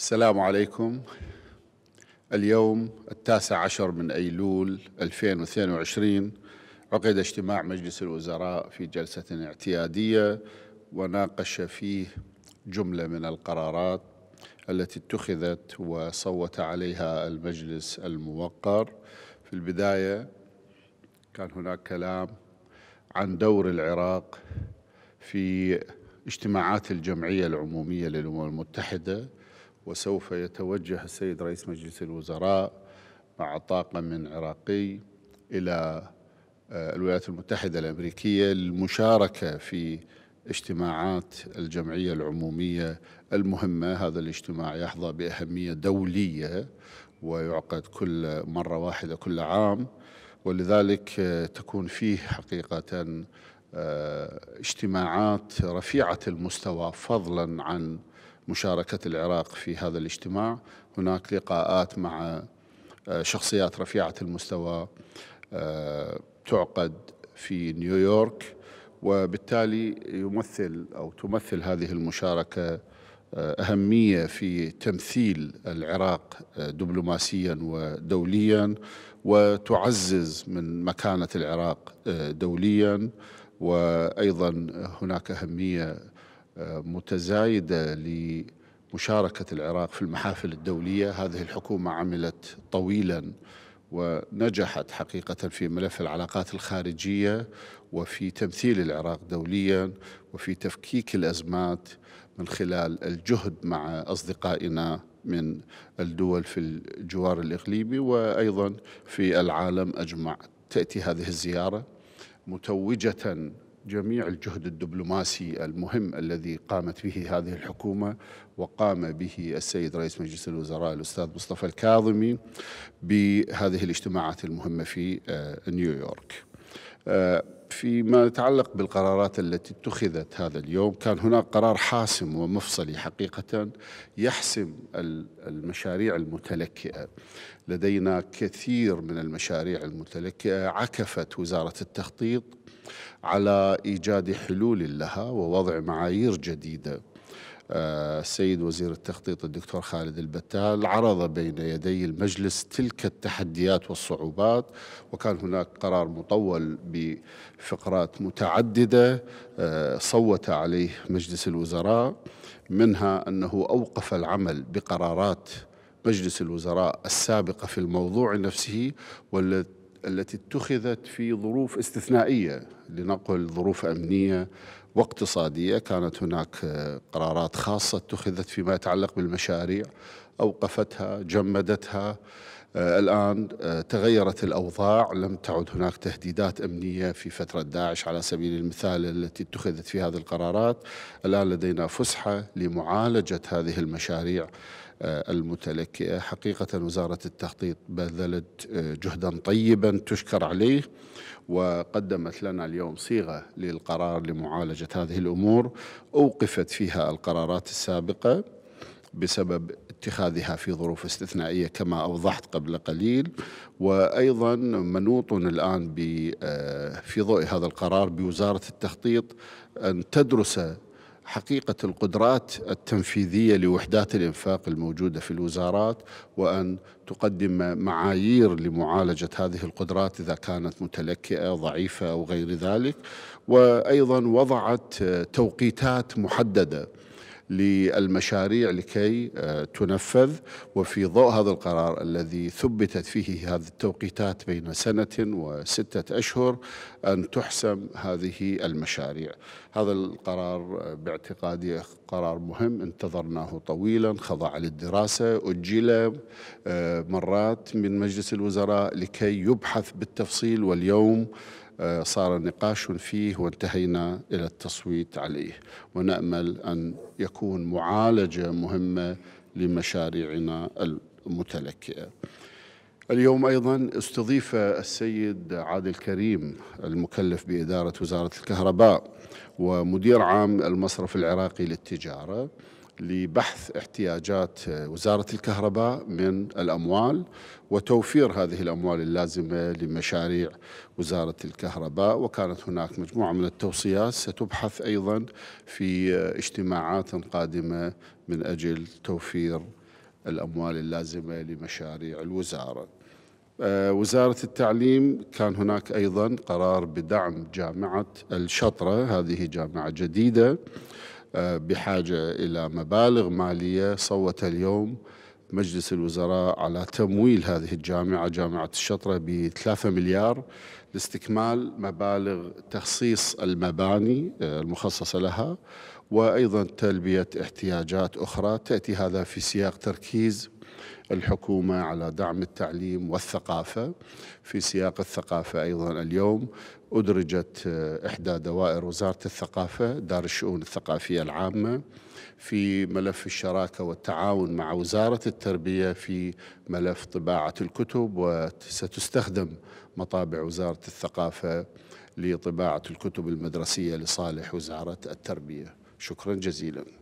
السلام عليكم اليوم التاسع عشر من أيلول 2022 عقد اجتماع مجلس الوزراء في جلسة اعتيادية وناقش فيه جملة من القرارات التي اتخذت وصوت عليها المجلس الموقر في البداية كان هناك كلام عن دور العراق في اجتماعات الجمعية العمومية للأمم المتحدة وسوف يتوجه السيد رئيس مجلس الوزراء مع طاقم عراقي إلى آه، الولايات المتحدة الأمريكية للمشاركة في اجتماعات الجمعية العمومية المهمة هذا الاجتماع يحظى بأهمية دولية ويعقد كل مرة واحدة كل عام ولذلك آه، تكون فيه حقيقة آه، اجتماعات رفيعة المستوى فضلا عن مشاركة العراق في هذا الاجتماع هناك لقاءات مع آه، شخصيات رفيعة المستوى آه، تعقد في نيويورك وبالتالي يمثل أو تمثل هذه المشاركة آه، أهمية في تمثيل العراق دبلوماسيا ودوليا وتعزز من مكانة العراق دوليا وأيضا هناك أهمية متزايدة لمشاركة العراق في المحافل الدولية هذه الحكومة عملت طويلا ونجحت حقيقة في ملف العلاقات الخارجية وفي تمثيل العراق دوليا وفي تفكيك الأزمات من خلال الجهد مع أصدقائنا من الدول في الجوار الإقليمي وأيضا في العالم أجمع تأتي هذه الزيارة متوجة جميع الجهد الدبلوماسي المهم الذي قامت به هذه الحكومة وقام به السيد رئيس مجلس الوزراء الأستاذ مصطفى الكاظمي بهذه الاجتماعات المهمة في آه، نيويورك آه، فيما يتعلق بالقرارات التي اتخذت هذا اليوم كان هناك قرار حاسم ومفصلي حقيقة يحسم المشاريع المتلكئة لدينا كثير من المشاريع المتلكئة عكفت وزارة التخطيط على إيجاد حلول لها ووضع معايير جديدة آه، السيد وزير التخطيط الدكتور خالد البتال عرض بين يدي المجلس تلك التحديات والصعوبات وكان هناك قرار مطول بفقرات متعددة آه، صوت عليه مجلس الوزراء منها أنه أوقف العمل بقرارات مجلس الوزراء السابقة في الموضوع نفسه والتي التي اتخذت في ظروف استثنائيه لنقل ظروف امنيه واقتصاديه كانت هناك قرارات خاصه اتخذت فيما يتعلق بالمشاريع اوقفتها جمدتها آه، الآن آه، تغيرت الأوضاع لم تعد هناك تهديدات أمنية في فترة داعش على سبيل المثال التي اتخذت في هذه القرارات الآن لدينا فسحة لمعالجة هذه المشاريع آه، المتلكئة حقيقة وزارة التخطيط بذلت جهدا طيبا تشكر عليه وقدمت لنا اليوم صيغة للقرار لمعالجة هذه الأمور أوقفت فيها القرارات السابقة بسبب اتخاذها في ظروف استثنائيه كما اوضحت قبل قليل وايضا منوط الان آه، في ضوء هذا القرار بوزاره التخطيط ان تدرس حقيقة القدرات التنفيذية لوحدات الإنفاق الموجودة في الوزارات وأن تقدم معايير لمعالجة هذه القدرات إذا كانت متلكئة ضعيفة أو غير ذلك وأيضا وضعت توقيتات محددة للمشاريع لكي آه، تنفذ وفي ضوء هذا القرار الذي ثبتت فيه هذه التوقيتات بين سنة وستة أشهر أن تحسم هذه المشاريع هذا القرار آه، باعتقادي قرار مهم انتظرناه طويلا خضع للدراسة أجل آه، مرات من مجلس الوزراء لكي يبحث بالتفصيل واليوم آه، صار نقاش فيه وانتهينا إلى التصويت عليه ونأمل أن يكون معالجة مهمة لمشاريعنا المتلكئة اليوم أيضا استضيف السيد عادل كريم المكلف بإدارة وزارة الكهرباء ومدير عام المصرف العراقي للتجارة لبحث احتياجات وزارة الكهرباء من الأموال وتوفير هذه الأموال اللازمة لمشاريع وزارة الكهرباء وكانت هناك مجموعة من التوصيات ستبحث أيضا في اجتماعات قادمة من أجل توفير الأموال اللازمة لمشاريع الوزارة آه، وزارة التعليم كان هناك أيضا قرار بدعم جامعة الشطرة هذه جامعة جديدة بحاجة إلى مبالغ مالية صوت اليوم مجلس الوزراء على تمويل هذه الجامعة جامعة الشطرة بثلاثة مليار لاستكمال مبالغ تخصيص المباني آه، المخصصة لها وأيضا تلبية احتياجات أخرى تأتي هذا في سياق تركيز الحكومه على دعم التعليم والثقافه في سياق الثقافه ايضا اليوم أدرجت إحدى دوائر وزارة الثقافة دار الشؤون الثقافية العامة في ملف الشراكة والتعاون مع وزارة التربية في ملف طباعة الكتب وستستخدم مطابع وزارة الثقافة لطباعة الكتب المدرسية لصالح وزارة التربية شكرا جزيلا